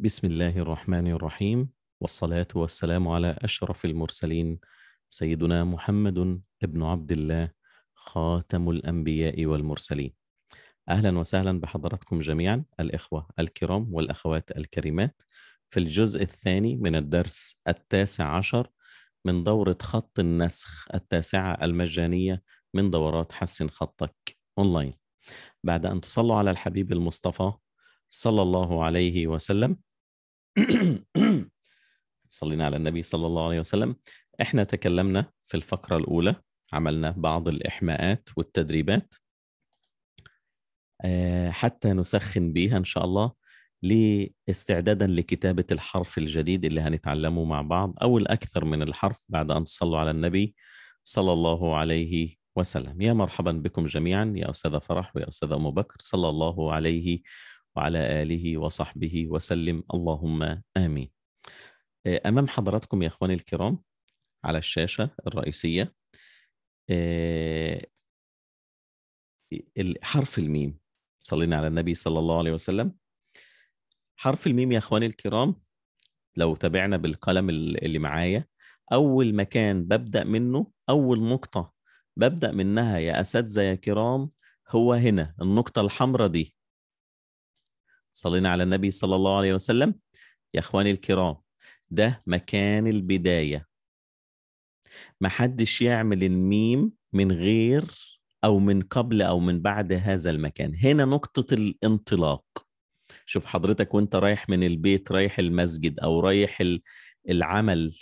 بسم الله الرحمن الرحيم والصلاة والسلام على أشرف المرسلين سيدنا محمد ابن عبد الله خاتم الأنبياء والمرسلين أهلا وسهلا بحضراتكم جميعا الإخوة الكرام والأخوات الكريمات في الجزء الثاني من الدرس التاسع عشر من دورة خط النسخ التاسعة المجانية من دورات حسن خطك أونلاين بعد أن تصلوا على الحبيب المصطفى صلى الله عليه وسلم صلينا على النبي صلى الله عليه وسلم احنا تكلمنا في الفقرة الأولى عملنا بعض الإحماءات والتدريبات آه، حتى نسخن بيها إن شاء الله لاستعدادا لكتابة الحرف الجديد اللي هنتعلمه مع بعض أو الأكثر من الحرف بعد أن تصلوا على النبي صلى الله عليه وسلم يا مرحبا بكم جميعا يا أستاذ فرح ويا أستاذ أبو بكر صلى الله عليه وعلى آله وصحبه وسلم اللهم آمين آه، أمام حضراتكم يا أخواني الكرام على الشاشة الرئيسية آه، حرف الميم صلينا على النبي صلى الله عليه وسلم حرف الميم يا أخواني الكرام لو تابعنا بالقلم اللي معايا أول مكان ببدأ منه أول نقطة ببدأ منها يا أساتذة يا كرام هو هنا النقطة الحمراء دي صلينا على النبي صلى الله عليه وسلم يا اخواني الكرام ده مكان البدايه محدش يعمل الميم من غير او من قبل او من بعد هذا المكان هنا نقطه الانطلاق شوف حضرتك وانت رايح من البيت رايح المسجد او رايح العمل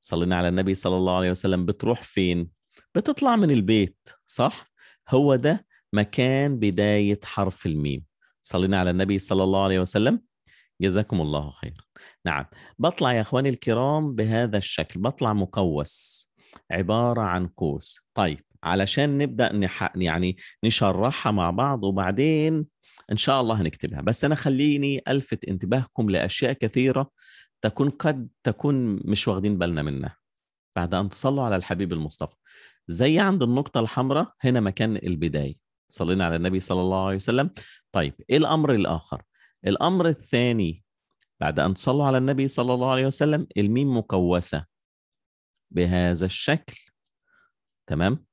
صلينا على النبي صلى الله عليه وسلم بتروح فين بتطلع من البيت صح هو ده مكان بدايه حرف الميم صلينا على النبي صلى الله عليه وسلم جزاكم الله خيرا نعم بطلع يا اخواني الكرام بهذا الشكل بطلع مقوس عبارة عن قوس طيب علشان نبدأ نحق يعني نشرحها مع بعض وبعدين إن شاء الله هنكتبها بس أنا خليني ألفت انتباهكم لأشياء كثيرة تكون قد تكون مش واخدين بالنا منها بعد أن تصلوا على الحبيب المصطفى زي عند النقطة الحمراء هنا مكان البداية صلينا على النبي صلى الله عليه وسلم طيب ايه الامر الاخر الامر الثاني بعد ان تصلوا على النبي صلى الله عليه وسلم الميم مكوسه بهذا الشكل تمام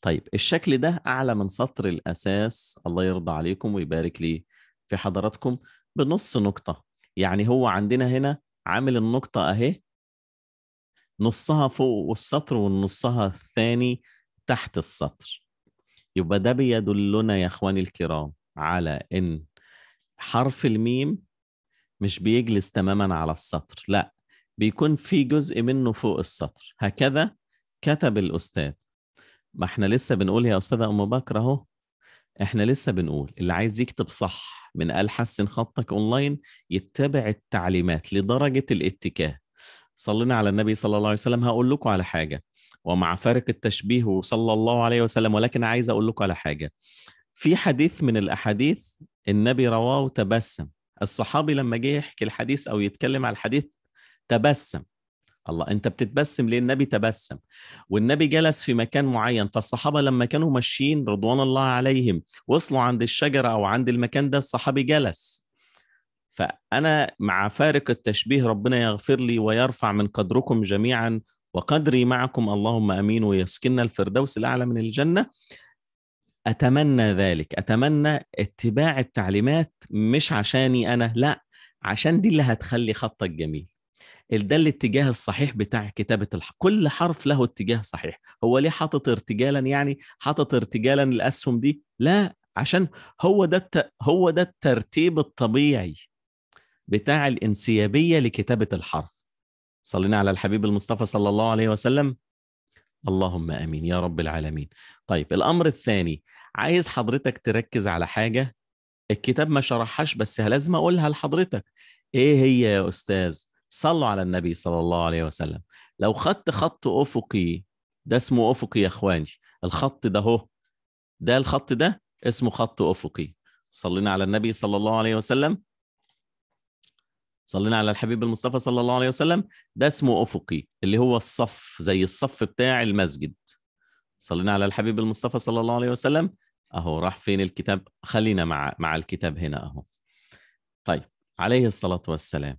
طيب الشكل ده اعلى من سطر الاساس الله يرضى عليكم ويبارك لي في حضراتكم بنص نقطه يعني هو عندنا هنا عامل النقطه اهي نصها فوق السطر ونصها الثاني تحت السطر يبقى ده بيدلنا يا اخواني الكرام على ان حرف الميم مش بيجلس تماما على السطر لا بيكون في جزء منه فوق السطر هكذا كتب الاستاذ ما احنا لسه بنقول يا استاذه ام بكر اهو احنا لسه بنقول اللي عايز يكتب صح من قال حسن خطك اونلاين يتبع التعليمات لدرجه الاتجاه صلينا على النبي صلى الله عليه وسلم هقول لكم على حاجه ومع فارق التشبيه وصلى الله عليه وسلم ولكن عايز أقول لكم على حاجة في حديث من الأحاديث النبي رواه وتبسم الصحابي لما جه يحكي الحديث أو يتكلم على الحديث تبسم الله انت بتتبسم ليه النبي تبسم والنبي جلس في مكان معين فالصحابه لما كانوا ماشيين رضوان الله عليهم وصلوا عند الشجره او عند المكان ده الصحابي جلس فانا مع فارق التشبيه ربنا يغفر لي ويرفع من قدركم جميعا وقدري معكم اللهم امين ويسكننا الفردوس الاعلى من الجنه اتمنى ذلك اتمنى اتباع التعليمات مش عشاني انا لا عشان دي اللي هتخلي خطك جميل ده الاتجاه الصحيح بتاع كتابة الح... كل حرف له اتجاه صحيح هو ليه حاطط ارتجالا يعني حاطط ارتجالا الأسهم دي لا عشان هو ده الت... هو ده الترتيب الطبيعي بتاع الانسيابية لكتابة الحرف صلينا على الحبيب المصطفى صلى الله عليه وسلم اللهم امين يا رب العالمين طيب الامر الثاني عايز حضرتك تركز على حاجه الكتاب ما شرحهاش بس لازم اقولها لحضرتك ايه هي يا استاذ صلوا على النبي صلى الله عليه وسلم لو خدت خط افقي ده اسمه افقي يا اخواني الخط ده اهو ده الخط ده اسمه خط افقي صلينا على النبي صلى الله عليه وسلم صلينا على الحبيب المصطفى صلى الله عليه وسلم ده اسمه افقي اللي هو الصف زي الصف بتاع المسجد صلينا على الحبيب المصطفى صلى الله عليه وسلم اهو راح فين الكتاب خلينا مع مع الكتاب هنا اهو طيب عليه الصلاه والسلام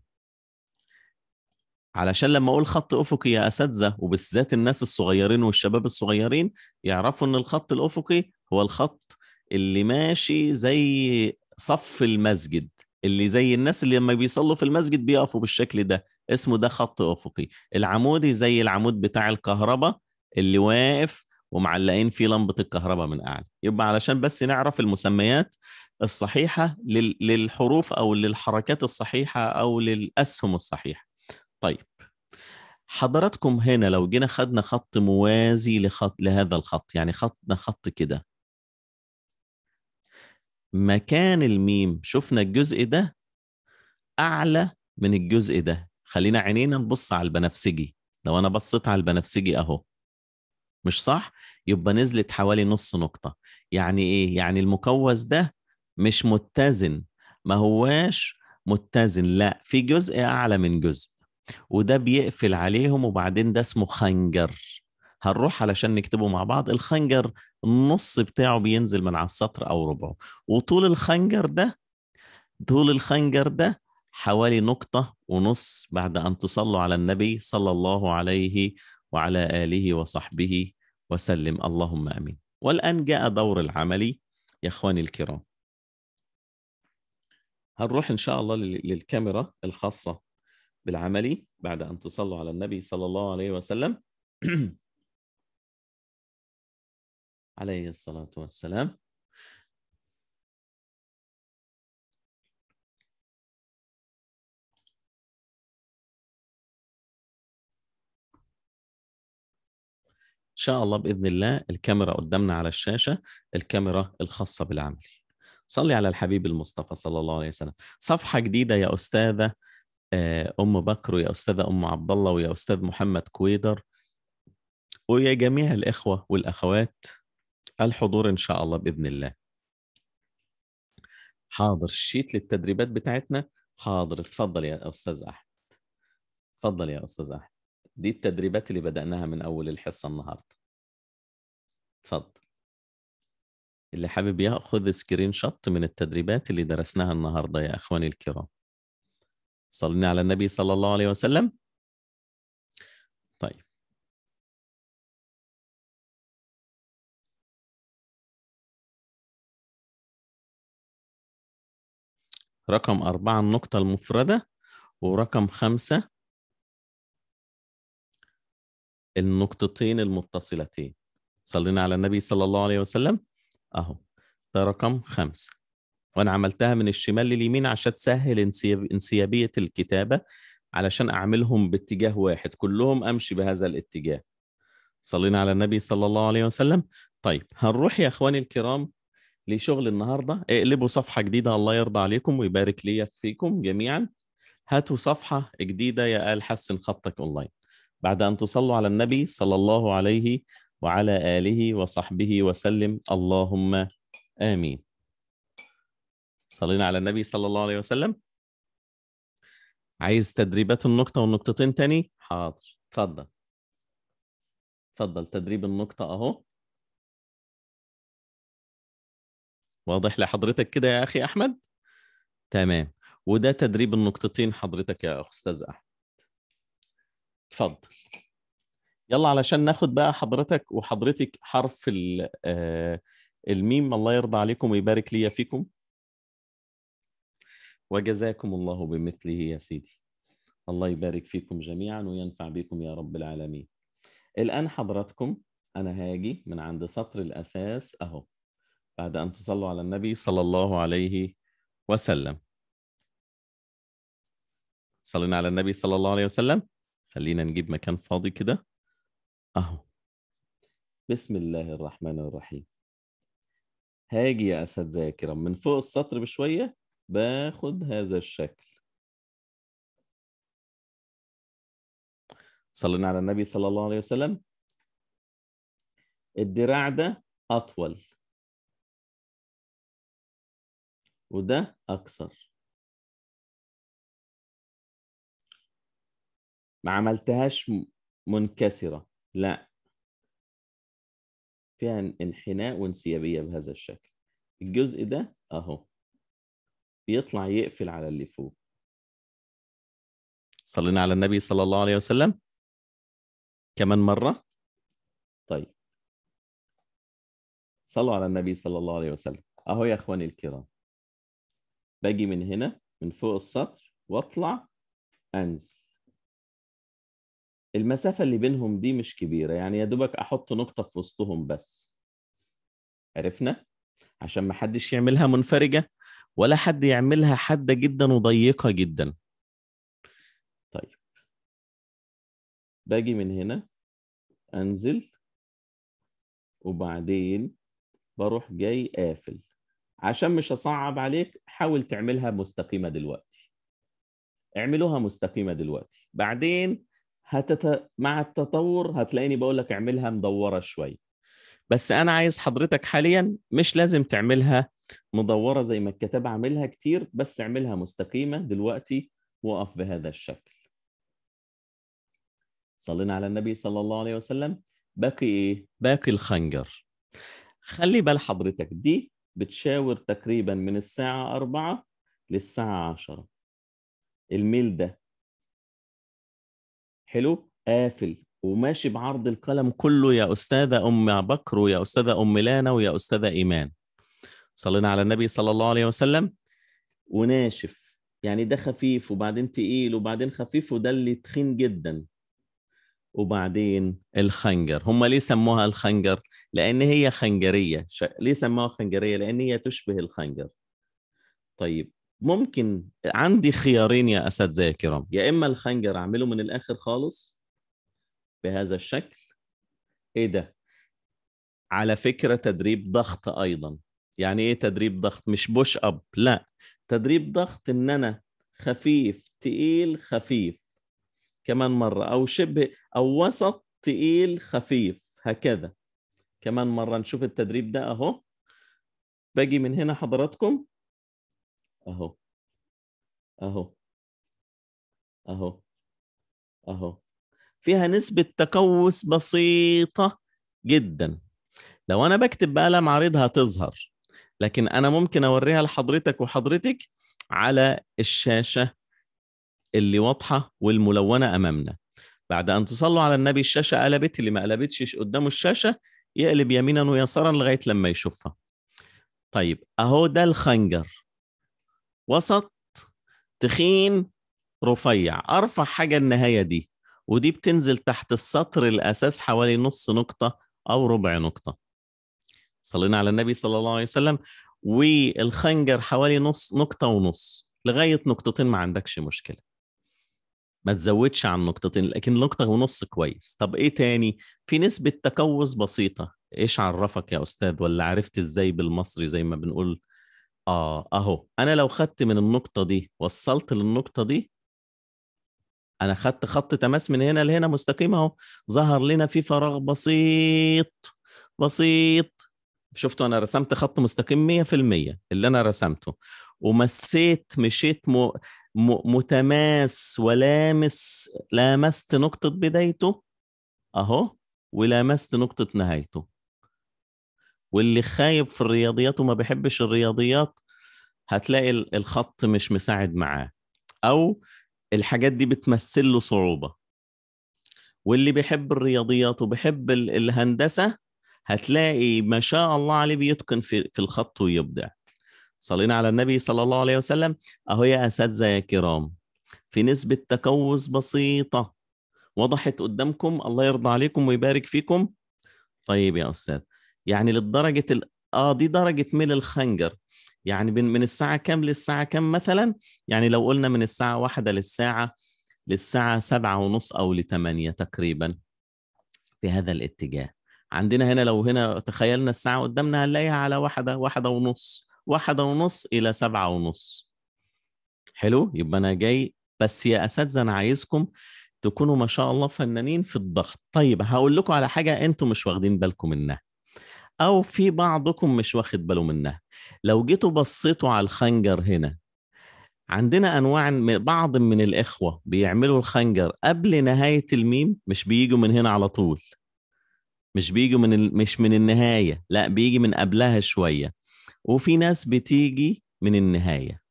علشان لما اقول خط افقي يا اساتذه وبالذات الناس الصغيرين والشباب الصغيرين يعرفوا ان الخط الافقي هو الخط اللي ماشي زي صف المسجد اللي زي الناس اللي لما بيصلوا في المسجد بيقفوا بالشكل ده اسمه ده خط افقي العمودي زي العمود بتاع الكهرباء اللي واقف ومعلقين فيه لمبه الكهرباء من اعلى يبقى علشان بس نعرف المسميات الصحيحه للحروف او للحركات الصحيحه او للاسهم الصحيحه طيب حضراتكم هنا لو جينا خدنا خط موازي لخط لهذا الخط يعني خدنا خط كده مكان الميم شفنا الجزء ده اعلى من الجزء ده خلينا عينينا نبص على البنفسجي لو انا بصيت على البنفسجي اهو مش صح يبقى نزلت حوالي نص نقطة يعني ايه يعني المكوز ده مش متزن ما هواش متزن لا في جزء اعلى من جزء وده بيقفل عليهم وبعدين ده اسمه خنجر هنروح علشان نكتبه مع بعض الخنجر النص بتاعه بينزل من على السطر او ربعه وطول الخنجر ده طول الخنجر ده حوالي نقطة ونص بعد أن تصلوا على النبي صلى الله عليه وعلى آله وصحبه وسلم اللهم آمين والآن جاء دور العملي يا إخواني الكرام هنروح إن شاء الله للكاميرا الخاصة بالعملي بعد أن تصلوا على النبي صلى الله عليه وسلم عليه الصلاة والسلام إن شاء الله بإذن الله الكاميرا قدامنا على الشاشة الكاميرا الخاصة بالعمل صلي على الحبيب المصطفى صلى الله عليه وسلم صفحة جديدة يا أستاذة آه، أم بكر ويا أستاذة أم عبد الله ويا أستاذ محمد كويدر ويا جميع الإخوة والأخوات الحضور ان شاء الله باذن الله حاضر الشيت للتدريبات بتاعتنا حاضر اتفضل يا استاذ احمد اتفضل يا استاذ احمد دي التدريبات اللي بدأناها من أول الحصة النهاردة اتفضل اللي حابب ياخذ سكرين شوت من التدريبات اللي درسناها النهاردة يا أخواني الكرام صلينا على النبي صلى الله عليه وسلم طيب رقم أربعة النقطة المفردة ورقم خمسة النقطتين المتصلتين صلينا على النبي صلى الله عليه وسلم أهو ده رقم خمسة وأنا عملتها من الشمال لليمين عشان تسهل انسيابية الكتابة علشان أعملهم باتجاه واحد كلهم أمشي بهذا الاتجاه صلينا على النبي صلى الله عليه وسلم طيب هنروح يا اخواني الكرام لشغل النهارده اقلبوا صفحه جديده الله يرضى عليكم ويبارك ليا فيكم جميعا هاتوا صفحه جديده يا ال حسن خطك اونلاين بعد ان تصلوا على النبي صلى الله عليه وعلى اله وصحبه وسلم اللهم امين صلينا على النبي صلى الله عليه وسلم عايز تدريبات النقطه والنقطتين تاني حاضر اتفضل اتفضل تدريب النقطه اهو واضح لحضرتك كده يا اخي احمد تمام وده تدريب النقطتين حضرتك يا استاذ احمد اتفضل يلا علشان ناخد بقى حضرتك وحضرتك حرف آه، الميم الله يرضى عليكم ويبارك لي فيكم وجزاكم الله بمثله يا سيدي الله يبارك فيكم جميعا وينفع بكم يا رب العالمين الآن حضراتكم أنا هاجي من عند سطر الأساس أهو بعد أن تصلوا على النبي صلى الله عليه وسلم صلينا على النبي صلى الله عليه وسلم خلينا نجيب مكان فاضي كده أهو بسم الله الرحمن الرحيم هاجي يا أسد ذاكرا من فوق السطر بشوية باخد هذا الشكل صلينا على النبي صلى الله عليه وسلم الدراع ده أطول وده أكثر ما عملتهاش منكسرة لا فيها انحناء وانسيابية بهذا الشكل الجزء ده أهو بيطلع يقفل على اللي فوق صلينا على النبي صلى الله عليه وسلم كمان مرة طيب صلوا على النبي صلى الله عليه وسلم أهو يا أخواني الكرام باجي من هنا من فوق السطر واطلع انزل المسافة اللي بينهم دي مش كبيرة يعني يا دوبك أحط نقطة في وسطهم بس عرفنا؟ عشان ما حدش يعملها منفرجة ولا حد يعملها حادة جدا وضيقة جدا طيب باجي من هنا أنزل وبعدين بروح جاي قافل عشان مش اصعب عليك حاول تعملها مستقيمه دلوقتي اعملوها مستقيمه دلوقتي بعدين هتت... مع التطور هتلاقيني بقول لك اعملها مدوره شويه بس انا عايز حضرتك حاليا مش لازم تعملها مدوره زي ما الكتاب عاملها كتير بس اعملها مستقيمه دلوقتي وقف بهذا الشكل صلينا على النبي صلى الله عليه وسلم باقي ايه باقي الخنجر خلي بال حضرتك دي بتشاور تقريبا من الساعة أربعة للساعة 10 الميل ده حلو قافل وماشي بعرض القلم كله يا أستاذة أم بكر ويا أستاذة أم لانا ويا أستاذة إيمان صلينا على النبي صلى الله عليه وسلم وناشف يعني ده خفيف وبعدين تقيل وبعدين خفيف وده اللي تخين جدا وبعدين الخنجر هم ليه سموها الخنجر لان هي خنجريه ش... ليه سموها خنجريه لان هي تشبه الخنجر طيب ممكن عندي خيارين يا اساتذه يا كرام يا اما الخنجر اعمله من الاخر خالص بهذا الشكل ايه ده على فكره تدريب ضغط ايضا يعني ايه تدريب ضغط مش بوش اب لا تدريب ضغط ان انا خفيف تقيل خفيف كمان مره او شبه او وسط تقيل خفيف هكذا كمان مره نشوف التدريب ده اهو باجي من هنا حضراتكم اهو اهو اهو اهو فيها نسبه تكوس بسيطه جدا لو انا بكتب بقلم عريض هتظهر لكن انا ممكن اوريها لحضرتك وحضرتك على الشاشه اللي واضحه والملونه امامنا بعد ان تصلوا على النبي الشاشه قلبت اللي ما قلبتش قدامه الشاشه يقلب يمينا ويسارا لغايه لما يشوفها طيب اهو ده الخنجر وسط تخين رفيع ارفع حاجه النهايه دي ودي بتنزل تحت السطر الاساس حوالي نص نقطه او ربع نقطه صلينا على النبي صلى الله عليه وسلم والخنجر حوالي نص نقطه ونص لغايه نقطتين ما عندكش مشكله ما تزودش عن نقطتين لكن نقطة ونص كويس طب إيه تاني في نسبة تكوز بسيطة إيش عرفك يا أستاذ ولا عرفت إزاي بالمصري زي ما بنقول آه أهو أنا لو خدت من النقطة دي وصلت للنقطة دي أنا خدت خط تماس من هنا لهنا مستقيم أهو ظهر لنا في فراغ بسيط بسيط شفتوا انا رسمت خط مستقيم 100% اللي انا رسمته ومسيت مشيت م... م... متماس ولامس لامست نقطة بدايته اهو ولامست نقطة نهايته واللي خايب في الرياضيات وما بيحبش الرياضيات هتلاقي الخط مش مساعد معاه او الحاجات دي بتمثل له صعوبة واللي بيحب الرياضيات وبيحب الهندسة هتلاقي ما شاء الله عليه بيتقن في, في الخط ويبدع صلينا على النبي صلى الله عليه وسلم اهو يا اساتذه يا كرام في نسبه تكوز بسيطه وضحت قدامكم الله يرضى عليكم ويبارك فيكم طيب يا استاذ يعني للدرجه ال... اه دي درجه ميل الخنجر يعني من الساعه كام للساعه كام مثلا يعني لو قلنا من الساعه واحدة للساعه للساعه سبعة ونص او لثمانية تقريبا في هذا الاتجاه عندنا هنا لو هنا تخيلنا الساعة قدامنا هنلاقيها على واحدة واحدة ونص واحدة ونص إلى سبعة ونص حلو يبقى أنا جاي بس يا أساتذة أنا عايزكم تكونوا ما شاء الله فنانين في الضغط طيب هقول لكم على حاجة أنتم مش واخدين بالكم منها أو في بعضكم مش واخد باله منها لو جيتوا بصيتوا على الخنجر هنا عندنا انواع بعض من الاخوه بيعملوا الخنجر قبل نهايه الميم مش بيجوا من هنا على طول مش بيجوا من ال... مش من النهايه لا بيجي من قبلها شويه وفي ناس بتيجي من النهايه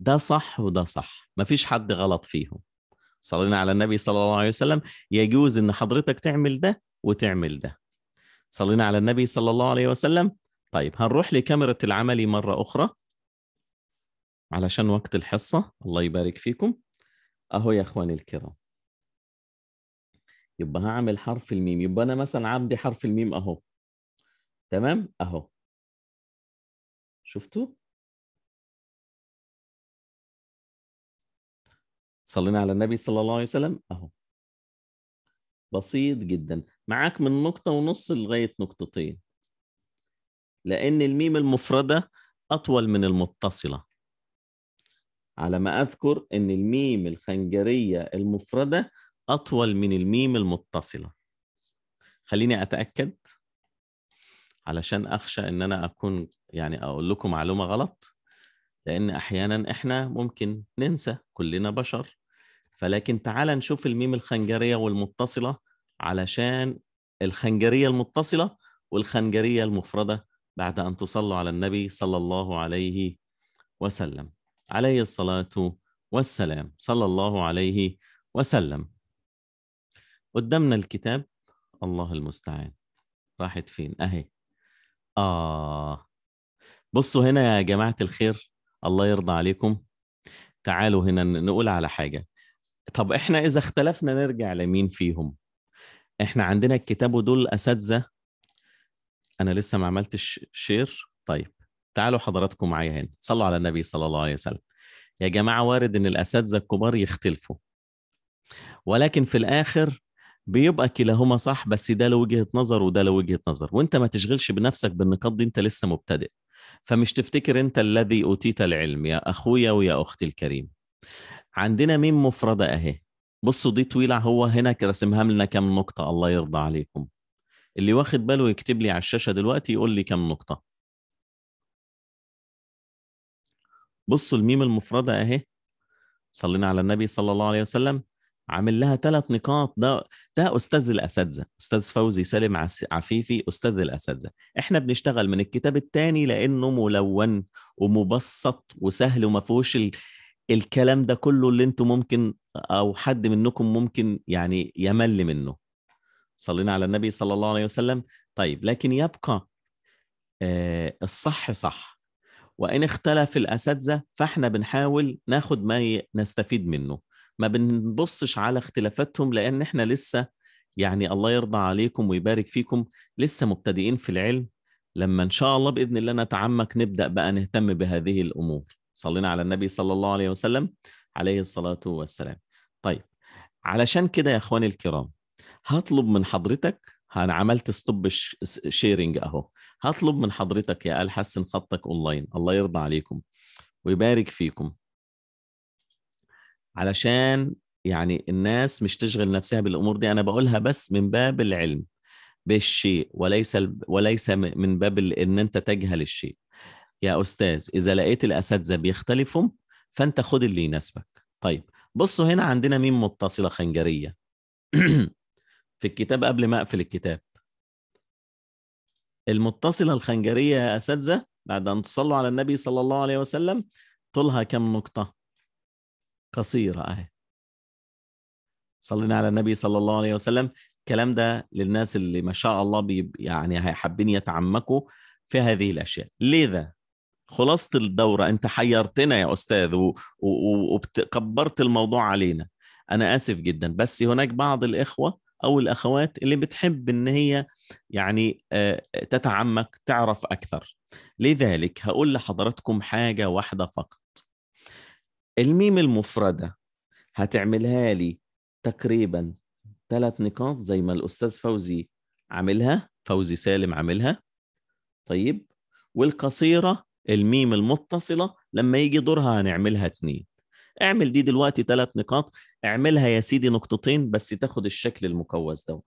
ده صح وده صح مفيش حد غلط فيهم صلينا على النبي صلى الله عليه وسلم يجوز ان حضرتك تعمل ده وتعمل ده صلينا على النبي صلى الله عليه وسلم طيب هنروح لكاميرا العملي مرة أخرى علشان وقت الحصة الله يبارك فيكم أهو يا أخواني الكرام يبقى هعمل حرف الميم يبقى انا مثلا عندي حرف الميم اهو تمام اهو شفتوا صلينا على النبي صلى الله عليه وسلم اهو بسيط جدا معاك من نقطة ونص لغاية نقطتين لأن الميم المفردة أطول من المتصلة على ما أذكر إن الميم الخنجرية المفردة أطول من الميم المتصلة خليني أتأكد علشان أخشى إن أنا أكون يعني أقول لكم معلومة غلط لأن أحيانا إحنا ممكن ننسى كلنا بشر فلكن تعال نشوف الميم الخنجرية والمتصلة علشان الخنجرية المتصلة والخنجرية المفردة بعد أن تصلوا على النبي صلى الله عليه وسلم عليه الصلاة والسلام صلى الله عليه وسلم قدامنا الكتاب الله المستعان راحت فين اهي اه بصوا هنا يا جماعه الخير الله يرضى عليكم تعالوا هنا نقول على حاجه طب احنا اذا اختلفنا نرجع لمين فيهم احنا عندنا الكتاب ودول اساتذه انا لسه ما عملتش شير طيب تعالوا حضراتكم معايا هنا صلوا على النبي صلى الله عليه وسلم يا جماعه وارد ان الاساتذه الكبار يختلفوا ولكن في الاخر بيبقى كلاهما صح بس ده له وجهه نظر وده له وجهه نظر وانت ما تشغلش بنفسك بالنقاط دي انت لسه مبتدئ فمش تفتكر انت الذي اوتيت العلم يا اخويا ويا اختي الكريم عندنا ميم مفرده اهي بصوا دي طويله هو هنا رسمها لنا كم نقطه الله يرضى عليكم اللي واخد باله يكتب لي على الشاشه دلوقتي يقول لي كم نقطه بصوا الميم المفرده اهي صلينا على النبي صلى الله عليه وسلم عامل لها ثلاث نقاط ده ده استاذ الاساتذه استاذ فوزي سالم عفيفي استاذ الاساتذه احنا بنشتغل من الكتاب الثاني لانه ملون ومبسط وسهل وما فيهوش ال... الكلام ده كله اللي انتم ممكن او حد منكم ممكن يعني يمل منه صلينا على النبي صلى الله عليه وسلم طيب لكن يبقى آه، الصح صح وان اختلف الاساتذه فاحنا بنحاول ناخد ما نستفيد منه ما بنبصش على اختلافاتهم لان احنا لسه يعني الله يرضى عليكم ويبارك فيكم لسه مبتدئين في العلم لما ان شاء الله باذن الله نتعمق نبدا بقى نهتم بهذه الامور صلينا على النبي صلى الله عليه وسلم عليه الصلاه والسلام طيب علشان كده يا اخواني الكرام هطلب من حضرتك انا عملت ستوب شيرنج اهو هطلب من حضرتك يا الحسن حسن خطك اونلاين الله يرضى عليكم ويبارك فيكم علشان يعني الناس مش تشغل نفسها بالامور دي انا بقولها بس من باب العلم بالشيء وليس وليس من باب ان انت تجهل الشيء يا استاذ اذا لقيت الاساتذه بيختلفوا فانت خد اللي يناسبك طيب بصوا هنا عندنا مين متصله خنجريه في الكتاب قبل ما اقفل الكتاب المتصله الخنجريه يا اساتذه بعد ان تصلوا على النبي صلى الله عليه وسلم طولها كم نقطه قصيرة أهي صلينا على النبي صلى الله عليه وسلم الكلام ده للناس اللي ما شاء الله بي يعني حابين يتعمقوا في هذه الأشياء لذا خلاصة الدورة أنت حيرتنا يا أستاذ وكبرت الموضوع علينا أنا آسف جدا بس هناك بعض الإخوة او الاخوات اللي بتحب ان هي يعني آه، تتعمق تعرف اكثر لذلك هقول لحضراتكم حاجه واحده فقط الميم المفردة هتعملها لي تقريبا ثلاث نقاط زي ما الأستاذ فوزي عاملها فوزي سالم عاملها طيب والقصيرة الميم المتصلة لما يجي دورها هنعملها اثنين اعمل دي دلوقتي ثلاث نقاط اعملها يا سيدي نقطتين بس تاخد الشكل المكوز ده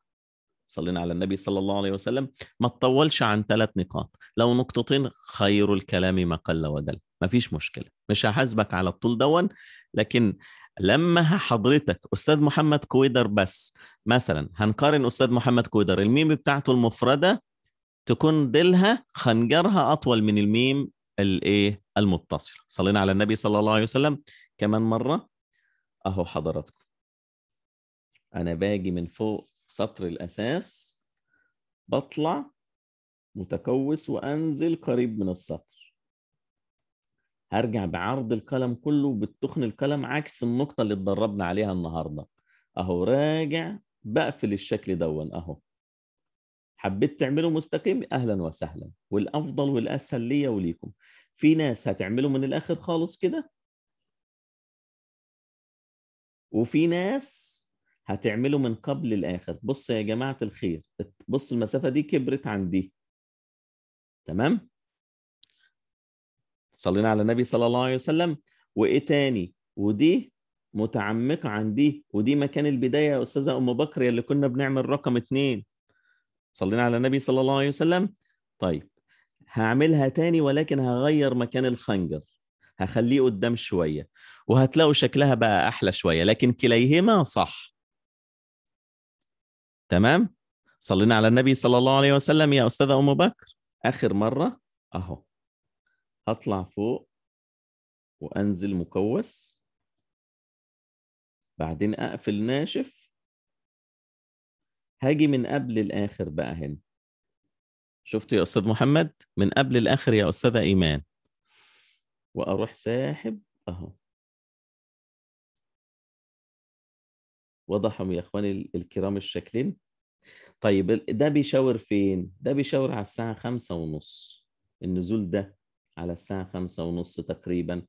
صلينا على النبي صلى الله عليه وسلم ما تطولش عن ثلاث نقاط لو نقطتين خير الكلام ما قل ودل مفيش مشكله مش هحاسبك على الطول دون لكن لما حضرتك استاذ محمد كويدر بس مثلا هنقارن استاذ محمد كويدر الميم بتاعته المفرده تكون ديلها خنجرها اطول من الميم الايه المتصله صلينا على النبي صلى الله عليه وسلم كمان مره اهو حضراتكم انا باجي من فوق سطر الاساس بطلع متكوس وانزل قريب من السطر هرجع بعرض القلم كله بالتخن القلم عكس النقطة اللي اتدربنا عليها النهاردة أهو راجع بقفل الشكل دون أهو حبيت تعمله مستقيم أهلا وسهلا والأفضل والأسهل ليا وليكم في ناس هتعمله من الآخر خالص كده وفي ناس هتعمله من قبل الآخر بص يا جماعة الخير بص المسافة دي كبرت عن دي تمام صلينا على النبي صلى الله عليه وسلم وايه تاني ودي متعمقه عن دي ودي مكان البدايه يا استاذه ام بكر اللي كنا بنعمل رقم اتنين صلينا على النبي صلى الله عليه وسلم طيب هعملها تاني ولكن هغير مكان الخنجر هخليه قدام شويه وهتلاقوا شكلها بقى احلى شويه لكن كليهما صح تمام صلينا على النبي صلى الله عليه وسلم يا استاذه ام بكر اخر مره اهو هطلع فوق وانزل مكوس بعدين اقفل ناشف هاجي من قبل الاخر بقى هنا شفت يا استاذ محمد من قبل الاخر يا استاذه ايمان واروح ساحب اهو وضحهم يا اخواني الكرام الشكلين طيب ده بيشاور فين ده بيشاور على الساعه خمسة ونص النزول ده على الساعة خمسة ونص تقريبا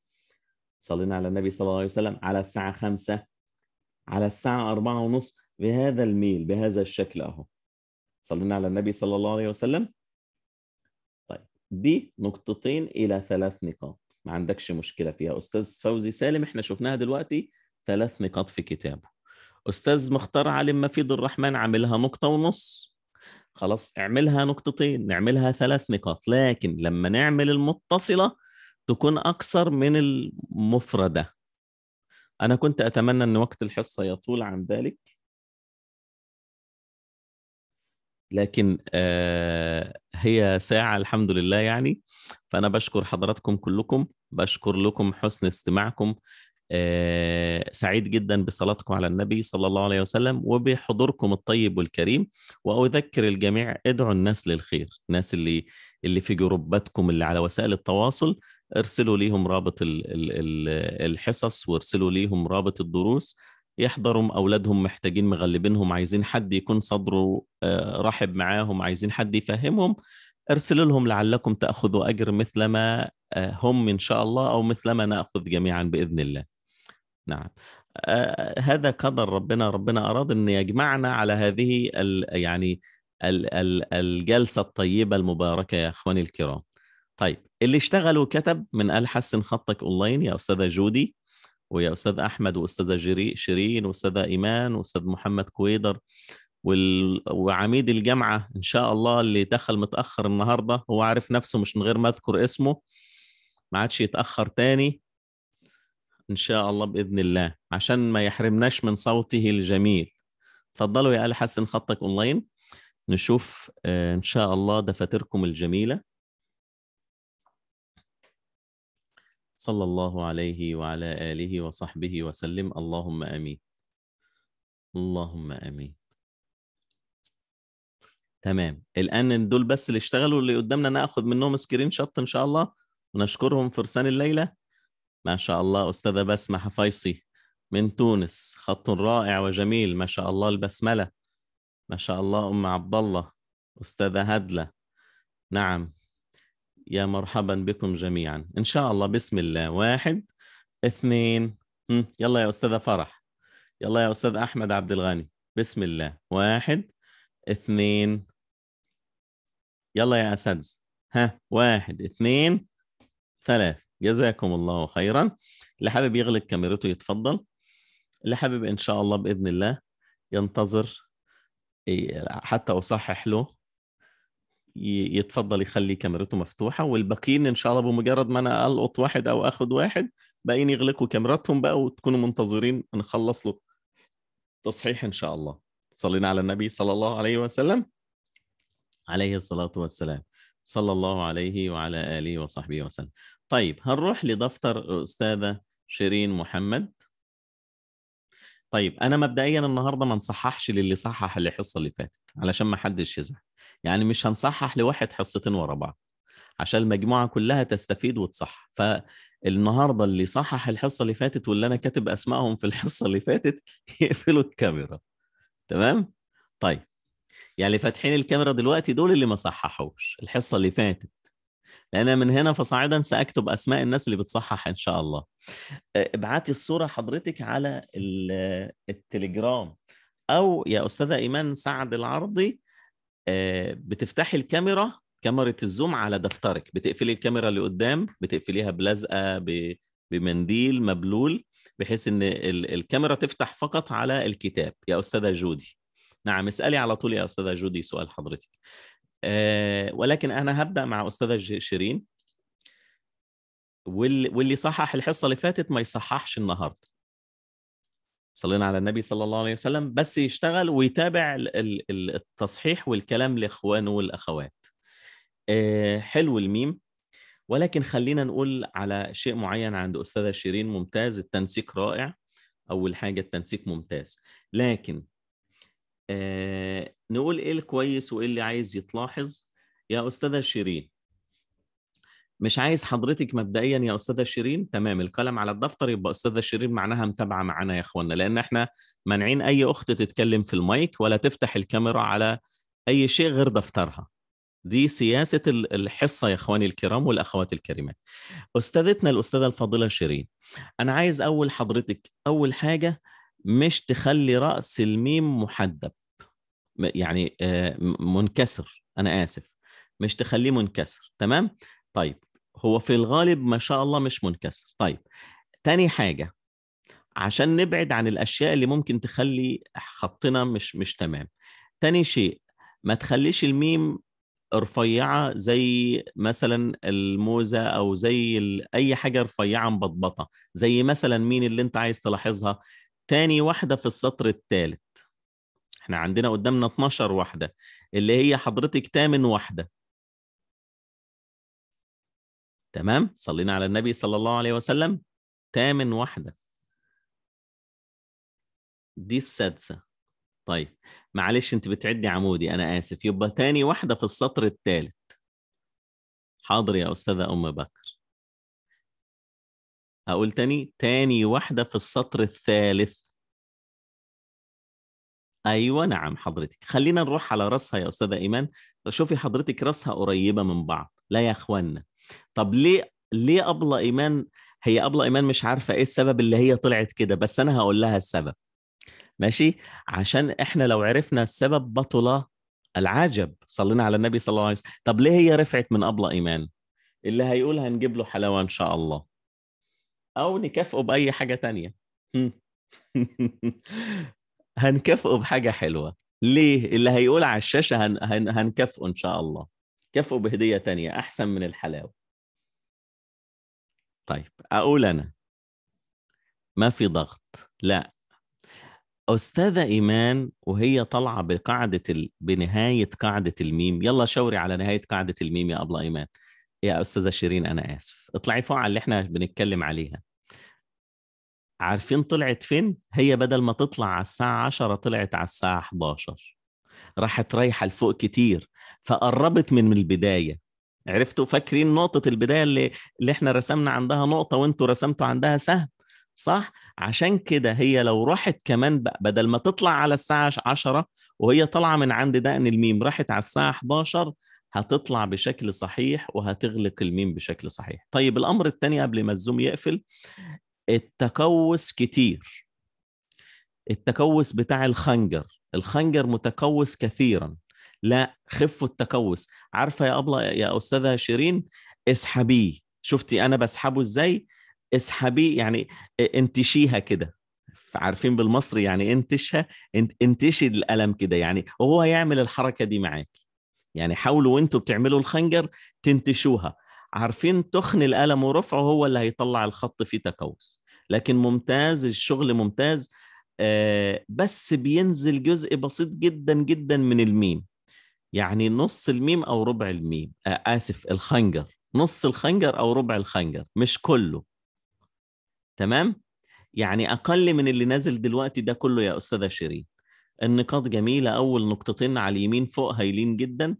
صلينا على النبي صلى الله عليه وسلم على الساعة خمسة على الساعة أربعة ونص بهذا الميل بهذا الشكل أهو صلينا على النبي صلى الله عليه وسلم طيب دي نقطتين إلى ثلاث نقاط ما عندكش مشكلة فيها أستاذ فوزي سالم احنا شفناها دلوقتي ثلاث نقاط في كتابه أستاذ مختار علم مفيد الرحمن عاملها نقطة ونص خلاص اعملها نقطتين نعملها ثلاث نقاط لكن لما نعمل المتصلة تكون أكثر من المفردة أنا كنت أتمنى أن وقت الحصة يطول عن ذلك لكن آه، هي ساعة الحمد لله يعني فأنا بشكر حضراتكم كلكم بشكر لكم حسن استماعكم آه، سعيد جدا بصلاتكم على النبي صلى الله عليه وسلم وبحضوركم الطيب والكريم واذكر الجميع ادعوا الناس للخير الناس اللي اللي في جروباتكم اللي على وسائل التواصل ارسلوا ليهم رابط الحصص وارسلوا ليهم رابط الدروس يحضرهم اولادهم محتاجين مغلبينهم عايزين حد يكون صدره آه، رحب معاهم عايزين حد يفهمهم ارسلوا لهم لعلكم تاخذوا اجر مثلما آه، هم ان شاء الله او مثلما ناخذ جميعا باذن الله نعم آه هذا قدر ربنا ربنا أراد أن يجمعنا على هذه الـ يعني الـ الـ الجلسة الطيبة المباركة يا أخواني الكرام طيب اللي اشتغل وكتب من قال حسن خطك أونلاين يا أستاذة جودي ويا أستاذ أحمد وأستاذة شيرين وأستاذة إيمان وأستاذ محمد كويدر وال... وعميد الجامعة إن شاء الله اللي دخل متأخر النهاردة هو عارف نفسه مش من غير ما أذكر اسمه ما عادش يتأخر تاني ان شاء الله باذن الله عشان ما يحرمناش من صوته الجميل تفضلوا يا ال حسن خطك اونلاين نشوف آه، ان شاء الله دفاتركم الجميله صلى الله عليه وعلى اله وصحبه وسلم اللهم امين اللهم امين تمام الان دول بس اللي اشتغلوا اللي قدامنا ناخذ منهم سكرين شوت ان شاء الله ونشكرهم فرسان الليله ما شاء الله أستاذة بسمة حفيصي من تونس خط رائع وجميل ما شاء الله البسملة ما شاء الله أم عبد الله أستاذة هدلة نعم يا مرحبا بكم جميعا إن شاء الله بسم الله واحد اثنين يلا يا أستاذة فرح يلا يا أستاذ أحمد عبد الغني بسم الله واحد اثنين يلا يا أساتذة ها واحد اثنين ثلاث جزاكم الله خيرا اللي حابب يغلق كاميرته يتفضل اللي حابب ان شاء الله باذن الله ينتظر إيه، حتى اصحح له يتفضل يخلي كاميرته مفتوحه والباقيين ان شاء الله بمجرد ما انا القط واحد او اخد واحد باقيين يغلقوا كاميراتهم بقى وتكونوا منتظرين نخلص له تصحيح ان شاء الله صلينا على النبي صلى الله عليه وسلم عليه الصلاه والسلام صلى الله عليه وعلى اله وصحبه وسلم طيب هنروح لدفتر الأستاذة شيرين محمد طيب أنا مبدئيا النهاردة ما نصححش للي صحح الحصة اللي فاتت علشان ما حدش يزعل يعني مش هنصحح لواحد حصتين ورا بعض عشان المجموعة كلها تستفيد وتصح فالنهاردة اللي صحح الحصة اللي فاتت واللي أنا كاتب أسمائهم في الحصة اللي فاتت يقفلوا الكاميرا تمام؟ طيب يعني فاتحين الكاميرا دلوقتي دول اللي ما صححوش الحصة اللي فاتت انا من هنا فصاعدا ساكتب اسماء الناس اللي بتصحح ان شاء الله أه، ابعتي الصوره حضرتك على التليجرام او يا استاذه ايمان سعد العرضي أه، بتفتحي الكاميرا كاميرا الزوم على دفترك بتقفلي الكاميرا اللي قدام بتقفليها بلزقه بمنديل مبلول بحيث ان الكاميرا تفتح فقط على الكتاب يا استاذه جودي نعم اسالي على طول يا استاذه جودي سؤال حضرتك آه، ولكن انا هبدا مع استاذه شيرين واللي صحح الحصه اللي فاتت ما يصححش النهارده صلينا على النبي صلى الله عليه وسلم بس يشتغل ويتابع التصحيح والكلام لاخوانه والاخوات آه، حلو الميم ولكن خلينا نقول على شيء معين عند استاذه شيرين ممتاز التنسيق رائع اول حاجه التنسيق ممتاز لكن آه نقول ايه الكويس وايه اللي عايز يتلاحظ يا استاذه شيرين مش عايز حضرتك مبدئيا يا استاذه شيرين تمام القلم على الدفتر يبقى استاذه شيرين معناها متابعه معانا يا اخوانا لان احنا مانعين اي اخت تتكلم في المايك ولا تفتح الكاميرا على اي شيء غير دفترها دي سياسه الحصه يا اخواني الكرام والاخوات الكريمات استاذتنا الاستاذه الفاضله شيرين انا عايز اول حضرتك اول حاجه مش تخلي راس الميم محدب يعني آه، منكسر انا اسف مش تخليه منكسر تمام طيب هو في الغالب ما شاء الله مش منكسر طيب تاني حاجه عشان نبعد عن الاشياء اللي ممكن تخلي خطنا مش مش تمام تاني شيء ما تخليش الميم رفيعه زي مثلا الموزه او زي اي حاجه رفيعه مبطبطه زي مثلا مين اللي انت عايز تلاحظها تاني واحدة في السطر الثالث احنا عندنا قدامنا 12 واحدة اللي هي حضرتك تامن واحدة تمام صلينا على النبي صلى الله عليه وسلم تامن واحدة دي السادسة طيب معلش انت بتعدي عمودي انا اسف يبقى تاني واحدة في السطر الثالث حاضر يا استاذة ام بكر اقول تاني تاني واحده في السطر الثالث ايوه نعم حضرتك خلينا نروح على راسها يا استاذه ايمان شوفي حضرتك راسها قريبه من بعض لا يا اخوانا طب ليه ليه ابله ايمان هي ابله ايمان مش عارفه ايه السبب اللي هي طلعت كده بس انا هقول لها السبب ماشي عشان احنا لو عرفنا السبب بطل العجب صلينا على النبي صلى الله عليه وسلم طب ليه هي رفعت من ابله ايمان اللي هيقول هنجيب له حلاوه ان شاء الله او نكافئه باي حاجه تانية هنكافئه بحاجه حلوه ليه اللي هيقول على الشاشه هن... هن... هنكافئه ان شاء الله كافئه بهديه تانية احسن من الحلاوه طيب اقول انا ما في ضغط لا أستاذة إيمان وهي طالعة بقاعدة ال... بنهاية قاعدة الميم يلا شاوري على نهاية قاعدة الميم يا أبلة إيمان يا استاذه شيرين انا اسف اطلعي فوق على اللي احنا بنتكلم عليها عارفين طلعت فين هي بدل ما تطلع على الساعه 10 طلعت على الساعه 11 راحت رايحه لفوق كتير فقربت من البدايه عرفتوا فاكرين نقطه البدايه اللي اللي احنا رسمنا عندها نقطه وانتوا رسمتوا عندها سهم صح عشان كده هي لو راحت كمان بقى بدل ما تطلع على الساعة 10 وهي طالعة من عند دقن الميم راحت على الساعة 11 هتطلع بشكل صحيح وهتغلق الميم بشكل صحيح طيب الامر الثاني قبل ما الزوم يقفل التكوس كتير التكوس بتاع الخنجر الخنجر متكوس كثيرا لا خفوا التكوس عارفه يا ابله يا استاذه شيرين اسحبيه شفتي انا بسحبه ازاي اسحبيه يعني انتشيها كده عارفين بالمصري يعني انتشها انتشي القلم كده يعني وهو يعمل الحركه دي معاك يعني حاولوا وانتوا بتعملوا الخنجر تنتشوها عارفين تخن القلم ورفعه هو اللي هيطلع الخط فيه تقوس لكن ممتاز الشغل ممتاز آه، بس بينزل جزء بسيط جدا جدا من الميم يعني نص الميم او ربع الميم آه، اسف الخنجر نص الخنجر او ربع الخنجر مش كله تمام يعني اقل من اللي نازل دلوقتي ده كله يا استاذه شيرين النقاط جميله اول نقطتين على اليمين فوق هايلين جدا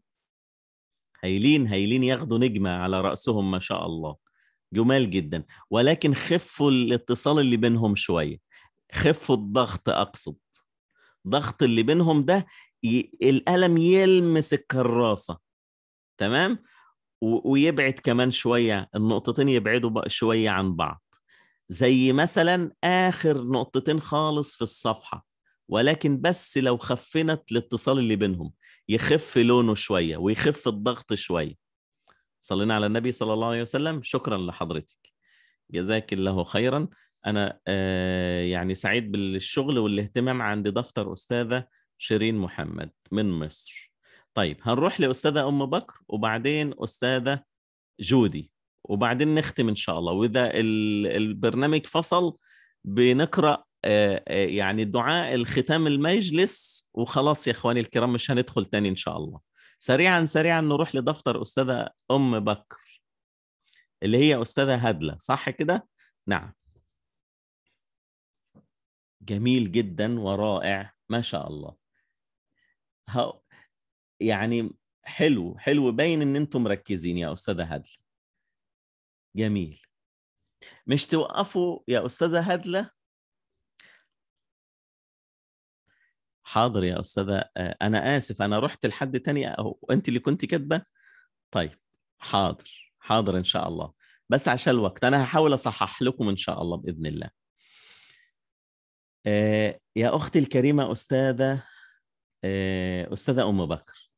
هايلين هايلين ياخدوا نجمه على راسهم ما شاء الله جمال جدا ولكن خفوا الاتصال اللي بينهم شويه خفوا الضغط اقصد ضغط اللي بينهم ده ي... القلم يلمس الكراسه تمام و... ويبعد كمان شويه النقطتين يبعدوا بقى شويه عن بعض زي مثلا اخر نقطتين خالص في الصفحه ولكن بس لو خفنت الاتصال اللي بينهم يخف لونه شويه ويخف الضغط شويه صلينا على النبي صلى الله عليه وسلم شكرا لحضرتك جزاك الله خيرا انا آه، يعني سعيد بالشغل والاهتمام عند دفتر استاذه شيرين محمد من مصر طيب هنروح لاستاذه ام بكر وبعدين استاذه جودي وبعدين نختم ان شاء الله واذا البرنامج فصل بنقرا آه، آه، يعني دعاء الختام المجلس وخلاص يا اخواني الكرام مش هندخل تاني ان شاء الله سريعا سريعا نروح لدفتر استاذه ام بكر اللي هي استاذه هدله صح كده نعم جميل جدا ورائع ما شاء الله ها يعني حلو حلو باين ان انتم مركزين يا استاذه هدله جميل مش توقفوا يا استاذه هدله حاضر يا استاذه آه، انا اسف انا رحت لحد تاني او انت اللي كنت كاتبه طيب حاضر حاضر ان شاء الله بس عشان الوقت انا هحاول اصحح لكم ان شاء الله باذن الله آه، يا اختي الكريمه استاذه آه، استاذه ام بكر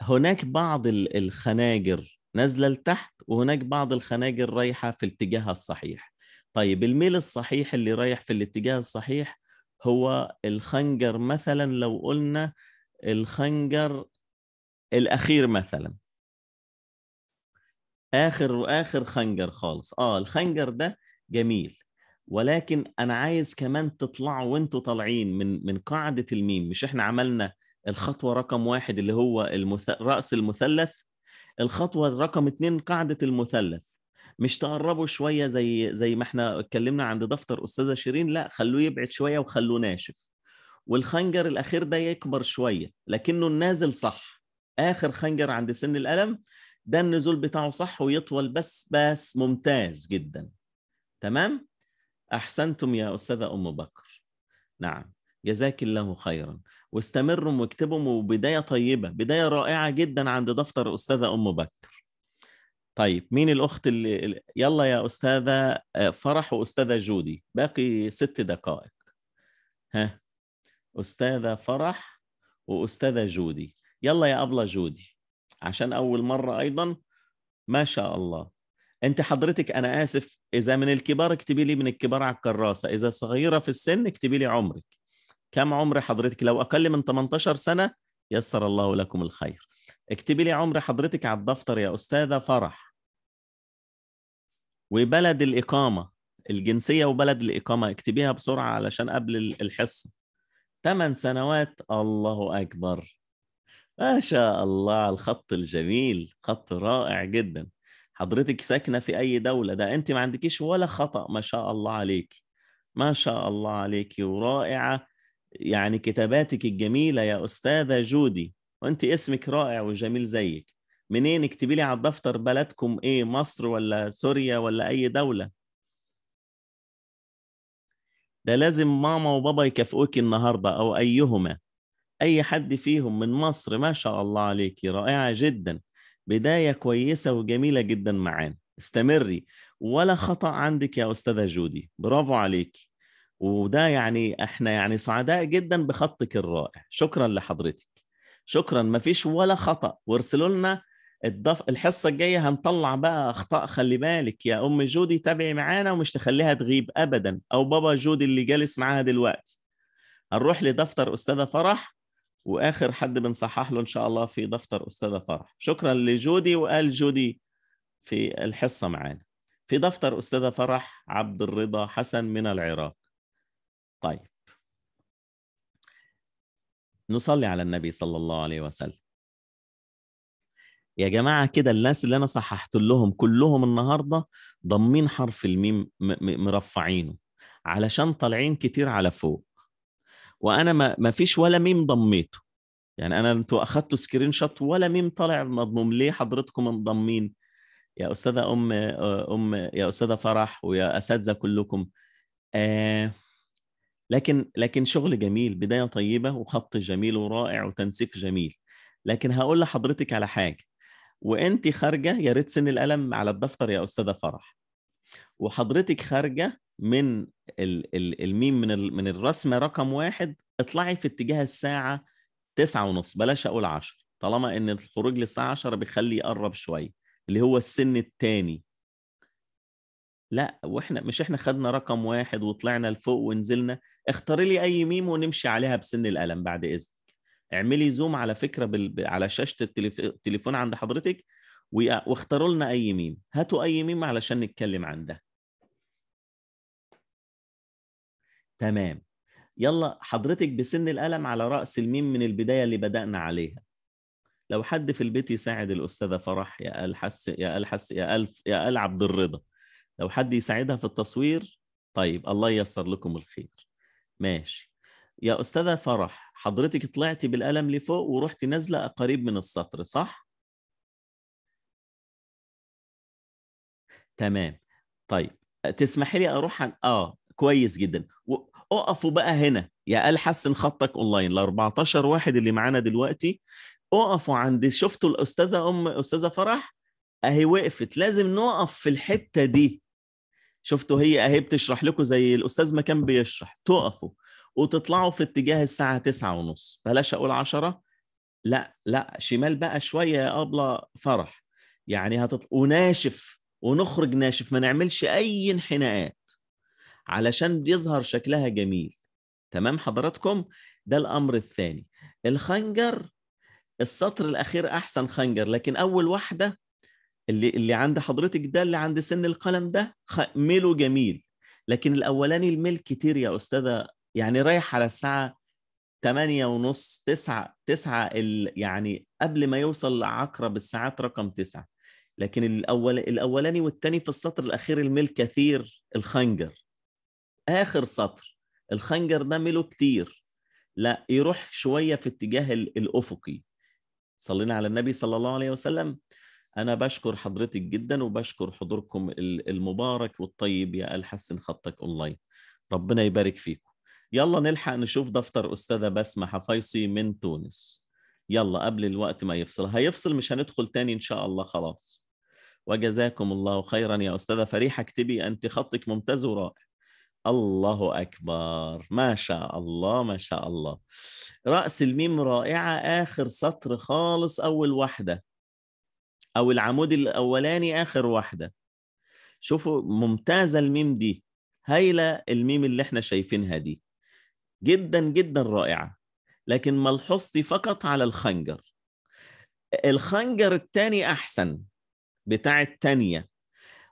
هناك بعض الخناجر نازله لتحت وهناك بعض الخناجر رايحه في اتجاهها الصحيح طيب الميل الصحيح اللي رايح في الاتجاه الصحيح هو الخنجر مثلا لو قلنا الخنجر الاخير مثلا اخر واخر خنجر خالص اه الخنجر ده جميل ولكن انا عايز كمان تطلعوا وانتوا طالعين من من قاعده الميم مش احنا عملنا الخطوه رقم واحد اللي هو المث... راس المثلث الخطوه رقم اتنين قاعده المثلث مش تقربوا شويه زي زي ما احنا اتكلمنا عند دفتر استاذه شيرين لا خلوه يبعد شويه وخلوه ناشف والخنجر الاخير ده يكبر شويه لكنه النازل صح اخر خنجر عند سن الالم ده النزول بتاعه صح ويطول بس بس ممتاز جدا تمام احسنتم يا استاذه ام بكر نعم جزاك الله خيرا واستمروا واكتبوا وبدايه طيبه بدايه رائعه جدا عند دفتر استاذه ام بكر طيب مين الاخت اللي يلا يا استاذه آه، فرح واستاذه جودي باقي ست دقائق ها استاذه فرح واستاذه جودي يلا يا ابله جودي عشان اول مره ايضا ما شاء الله انت حضرتك انا اسف اذا من الكبار اكتبي لي من الكبار على الكراسه اذا صغيره في السن اكتبي لي عمرك كم عمر حضرتك لو اقل من 18 سنه يسر الله لكم الخير اكتبي لي عمر حضرتك على الدفتر يا استاذه فرح وبلد الاقامه الجنسيه وبلد الاقامه اكتبيها بسرعه علشان قبل الحصه ثمان سنوات الله اكبر ما شاء الله على الخط الجميل خط رائع جدا حضرتك ساكنه في اي دوله ده انت ما عندكيش ولا خطا ما شاء الله عليك ما شاء الله عليك ورائعه يعني كتاباتك الجميله يا استاذه جودي وانت اسمك رائع وجميل زيك منين اكتبي لي على الدفتر بلدكم ايه مصر ولا سوريا ولا اي دوله ده لازم ماما وبابا يكافئوكي النهارده او ايهما اي حد فيهم من مصر ما شاء الله عليكي رائعه جدا بدايه كويسه وجميله جدا معانا استمري ولا خطا عندك يا استاذه جودي برافو عليكي وده يعني احنا يعني سعداء جدا بخطك الرائع شكرا لحضرتك شكرا مفيش ولا خطا وارسلوا لنا الضف... الحصه الجايه هنطلع بقى اخطاء خلي بالك يا ام جودي تابعي معانا ومش تخليها تغيب ابدا او بابا جودي اللي جالس معاها دلوقتي هنروح لدفتر استاذه فرح واخر حد بنصحح له ان شاء الله في دفتر استاذه فرح شكرا لجودي وال جودي في الحصه معانا في دفتر استاذه فرح عبد الرضا حسن من العراق طيب نصلي على النبي صلى الله عليه وسلم يا جماعه كده الناس اللي انا صححت لهم كلهم النهارده ضمين حرف الميم مرفعينه علشان طالعين كتير على فوق وانا ما, فيش ولا ميم ضميته يعني انا انتوا اخدتوا سكرين شوت ولا ميم طالع مضموم ليه حضرتكم منضمين يا استاذه ام ام يا استاذه فرح ويا اساتذه كلكم آه لكن لكن شغل جميل بدايه طيبه وخط جميل ورائع وتنسيق جميل لكن هقول لحضرتك على حاجه وانت خارجه يا ريت سن القلم على الدفتر يا استاذه فرح وحضرتك خارجه من الميم من من الرسمه رقم واحد اطلعي في اتجاه الساعه تسعة ونص بلاش اقول 10 طالما ان الخروج للساعه 10 بيخلي يقرب شويه اللي هو السن الثاني لا واحنا مش احنا خدنا رقم واحد وطلعنا لفوق ونزلنا اختاري لي اي ميم ونمشي عليها بسن القلم بعد اذنك اعملي زوم على فكره بال... على شاشه التليف... التليفون عند حضرتك واختاروا لنا اي ميم هاتوا اي ميم علشان نتكلم عن ده تمام يلا حضرتك بسن القلم على راس الميم من البدايه اللي بدانا عليها لو حد في البيت يساعد الاستاذه فرح يا الحس يا الحس يا الف يا ال عبد الرضا لو حد يساعدها في التصوير طيب الله ييسر لكم الخير ماشي يا استاذه فرح حضرتك طلعتي بالقلم لفوق ورحتي نازله قريب من السطر صح تمام طيب تسمحي لي اروح عن اه كويس جدا و... اقفوا بقى هنا يا قال حسن خطك اونلاين ال 14 واحد اللي معانا دلوقتي اقفوا عند شفتوا الاستاذه ام استاذه فرح اهي وقفت لازم نقف في الحته دي شفتوا هي اهي بتشرح لكم زي الاستاذ ما كان بيشرح تقفوا وتطلعوا في اتجاه الساعة تسعة ونص بلاش أقول عشرة لا لا شمال بقى شوية يا أبلة فرح يعني هتطلع وناشف ونخرج ناشف ما نعملش أي انحناءات علشان يظهر شكلها جميل تمام حضراتكم ده الأمر الثاني الخنجر السطر الأخير أحسن خنجر لكن أول واحدة اللي اللي عند حضرتك ده اللي عند سن القلم ده ميله جميل لكن الاولاني الميل كتير يا استاذه يعني رايح على الساعه 8 ونص 9 9 يعني قبل ما يوصل لعقرب الساعات رقم 9 لكن الاول الاولاني والثاني في السطر الاخير الميل كثير الخنجر اخر سطر الخنجر ده ميله كتير لا يروح شويه في اتجاه الافقي صلينا على النبي صلى الله عليه وسلم انا بشكر حضرتك جدا وبشكر حضوركم المبارك والطيب يا الحسن خطك اونلاين ربنا يبارك فيكم يلا نلحق نشوف دفتر أستاذة بسمة حفيصي من تونس يلا قبل الوقت ما يفصل هيفصل مش هندخل تاني إن شاء الله خلاص وجزاكم الله خيرا يا أستاذة فريحة اكتبي أنت خطك ممتاز ورائع الله أكبر ما شاء الله ما شاء الله رأس الميم رائعة آخر سطر خالص أول واحدة أو العمود الأولاني آخر واحدة شوفوا ممتازة الميم دي هايلة الميم اللي احنا شايفينها دي جدا جدا رائعه لكن ملحوظتي فقط على الخنجر الخنجر الثاني احسن بتاع الثانيه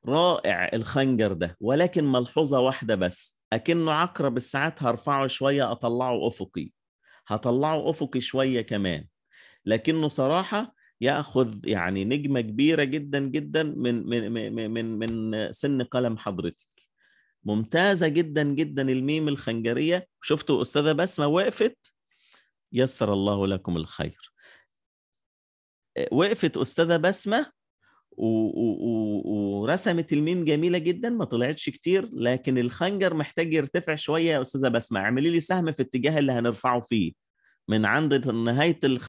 رائع الخنجر ده ولكن ملحوظه واحده بس اكنه عقرب الساعات هرفعه شويه اطلعه افقي هطلعه افقي شويه كمان لكنه صراحه ياخذ يعني نجمه كبيره جدا جدا من من من من, من سن قلم حضرتي ممتازه جدا جدا الميم الخنجريه شفتوا استاذه بسمه وقفت يسر الله لكم الخير وقفت استاذه بسمه ورسمت الميم جميله جدا ما طلعتش كتير لكن الخنجر محتاج يرتفع شويه يا استاذه بسمه اعملي لي سهم في الاتجاه اللي هنرفعه فيه من عند نهايه الخ...